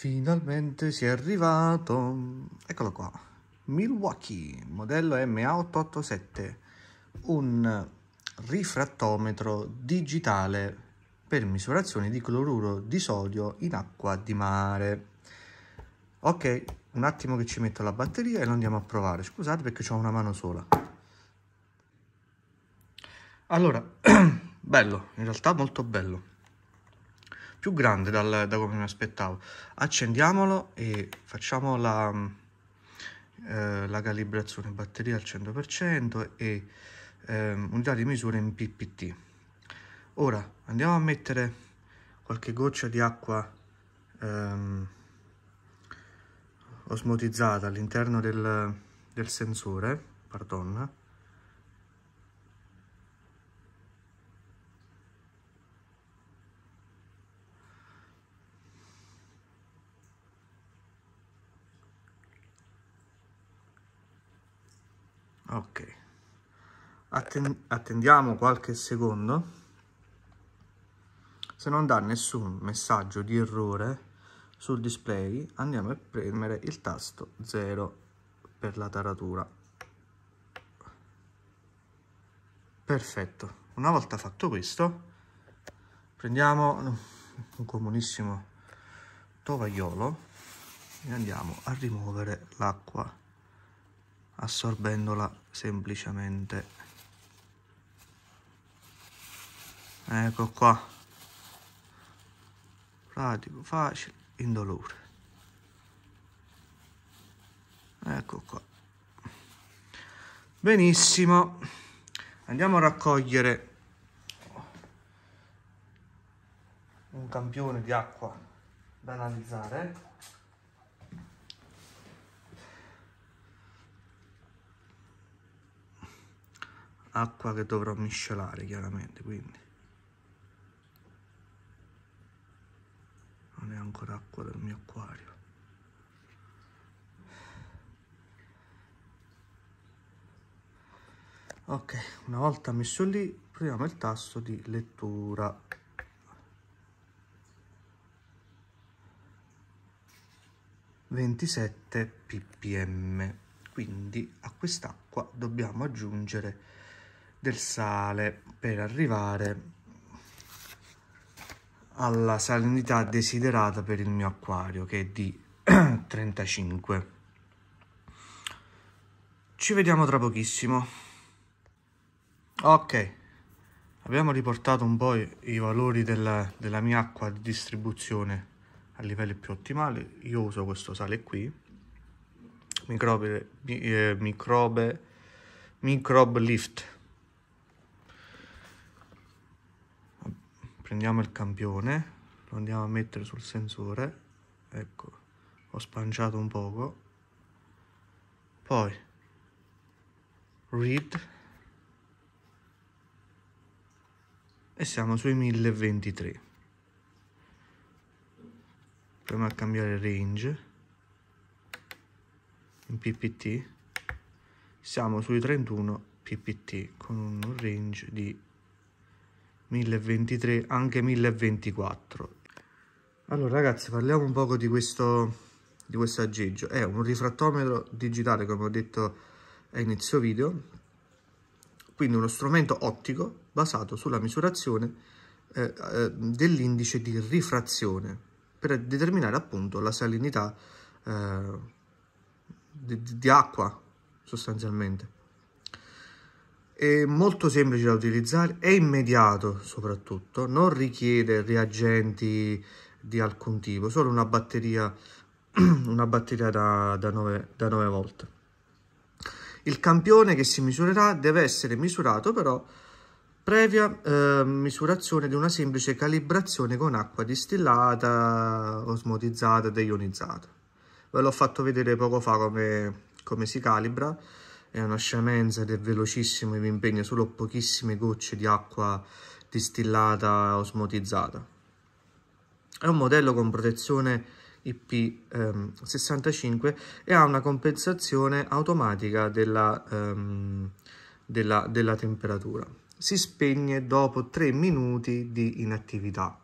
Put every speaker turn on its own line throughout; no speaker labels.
Finalmente si è arrivato. Eccolo qua. Milwaukee, modello MA887, un rifrattometro digitale per misurazione di cloruro di sodio in acqua di mare. Ok, un attimo che ci metto la batteria e lo andiamo a provare. Scusate perché ho una mano sola. Allora, bello, in realtà molto bello più grande dal, da come mi aspettavo. Accendiamolo e facciamo la, eh, la calibrazione batteria al 100% e eh, unità di misura in PPT. Ora andiamo a mettere qualche goccia di acqua ehm, osmotizzata all'interno del, del sensore, pardon, ok Atten attendiamo qualche secondo se non dà nessun messaggio di errore sul display andiamo a premere il tasto 0 per la taratura perfetto una volta fatto questo prendiamo un comunissimo tovagliolo e andiamo a rimuovere l'acqua assorbendola semplicemente ecco qua pratico facile indolore ecco qua benissimo andiamo a raccogliere un campione di acqua da analizzare acqua che dovrò miscelare chiaramente quindi non è ancora acqua del mio acquario ok una volta messo lì proviamo il tasto di lettura ventisette ppm quindi a quest'acqua dobbiamo aggiungere del sale per arrivare alla salinità desiderata per il mio acquario che è di 35 ci vediamo tra pochissimo ok abbiamo riportato un po' i valori della, della mia acqua di distribuzione a livelli più ottimali io uso questo sale qui microbe, eh, microbe microbe lift prendiamo il campione lo andiamo a mettere sul sensore ecco ho spanciato un poco poi read e siamo sui 1023 proviamo a cambiare range in ppt siamo sui 31 ppt con un range di 1023 anche 1024 allora ragazzi parliamo un poco di questo di questo aggeggio è un rifrattometro digitale come ho detto a inizio video quindi uno strumento ottico basato sulla misurazione eh, eh dell'indice di rifrazione per determinare appunto la salinità eh, di, di acqua sostanzialmente è molto semplice da utilizzare, è immediato soprattutto, non richiede reagenti di alcun tipo, solo una batteria, una batteria da, da, 9, da 9 volt. Il campione che si misurerà deve essere misurato però previa eh, misurazione di una semplice calibrazione con acqua distillata, osmotizzata ed ionizzata. Ve l'ho fatto vedere poco fa come, come si calibra è una scemenza ed è velocissimo e vi impegna solo pochissime gocce di acqua distillata osmotizzata. È un modello con protezione IP65 ehm, e ha una compensazione automatica della, ehm, della, della temperatura. Si spegne dopo 3 minuti di inattività.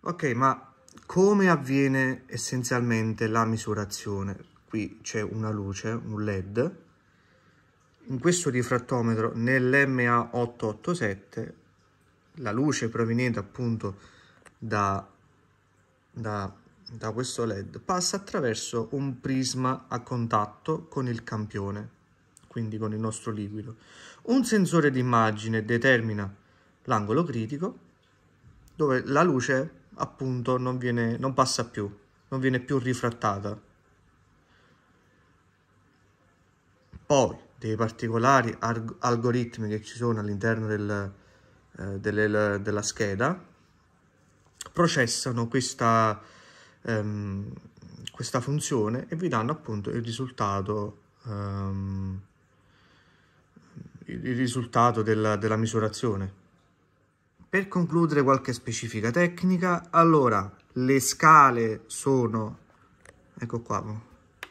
Ok, ma come avviene essenzialmente la misurazione? Qui c'è una luce, un LED, in questo rifrattometro nell'MA887 la luce proveniente appunto da, da, da questo led passa attraverso un prisma a contatto con il campione quindi con il nostro liquido un sensore d'immagine determina l'angolo critico dove la luce appunto non, viene, non passa più non viene più rifrattata poi dei particolari algoritmi che ci sono all'interno del, eh, delle, della scheda, processano questa, ehm, questa funzione e vi danno appunto il risultato, ehm, il risultato della, della misurazione. Per concludere qualche specifica tecnica, allora le scale sono, ecco qua,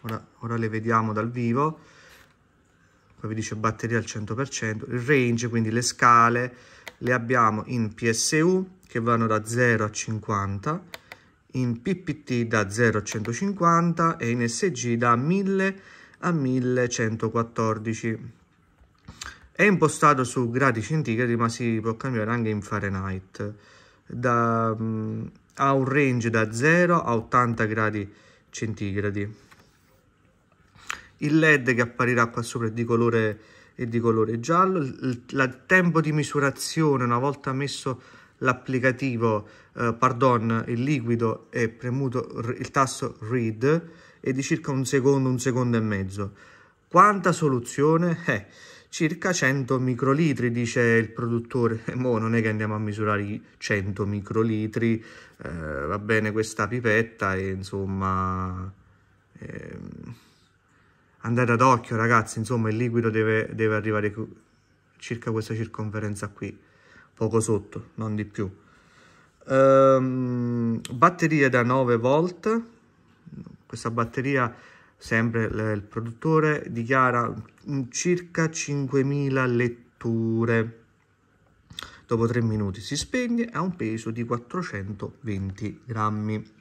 ora, ora le vediamo dal vivo, qua vi dice batteria al 100%, il range, quindi le scale le abbiamo in PSU che vanno da 0 a 50, in PPT da 0 a 150 e in SG da 1000 a 1114. È impostato su gradi centigradi ma si può cambiare anche in Fahrenheit. Da, mm, ha un range da 0 a 80 gradi centigradi il led che apparirà qua sopra è di colore, è di colore giallo, il, il tempo di misurazione una volta messo l'applicativo, eh, pardon, il liquido e premuto il tasto read è di circa un secondo, un secondo e mezzo. Quanta soluzione? Eh, circa 100 microlitri, dice il produttore. E mo non è che andiamo a misurare i 100 microlitri, eh, va bene questa pipetta e insomma... Eh, andate ad occhio ragazzi, insomma il liquido deve, deve arrivare circa questa circonferenza qui, poco sotto, non di più. Ehm, batterie da 9 volt, questa batteria sempre il produttore dichiara circa 5000 letture. Dopo 3 minuti si spegne e ha un peso di 420 grammi.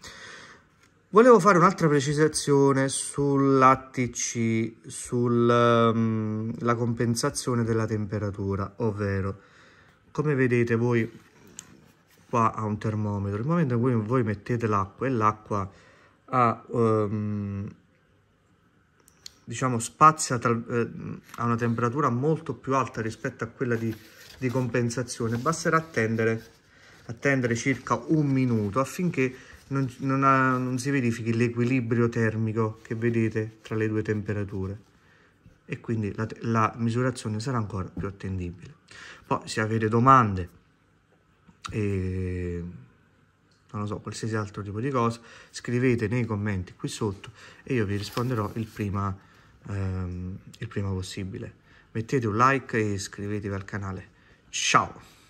Volevo fare un'altra precisazione sull'ATC, sulla ehm, um, compensazione della temperatura, ovvero come vedete voi qua ha un termometro, nel momento in cui voi mettete l'acqua e l'acqua ha, um, diciamo, spazia tra, eh, a una temperatura molto più alta rispetto a quella di, di compensazione, basterà attendere, attendere circa un minuto affinché non, non, ha, non si verifichi l'equilibrio termico che vedete tra le due temperature e quindi la, la, misurazione sarà ancora più attendibile. Poi se avete domande e non so, qualsiasi altro tipo di cosa, scrivete nei commenti qui sotto e io vi risponderò il prima, ehm, il prima possibile. Mettete un like e iscrivetevi al canale. Ciao!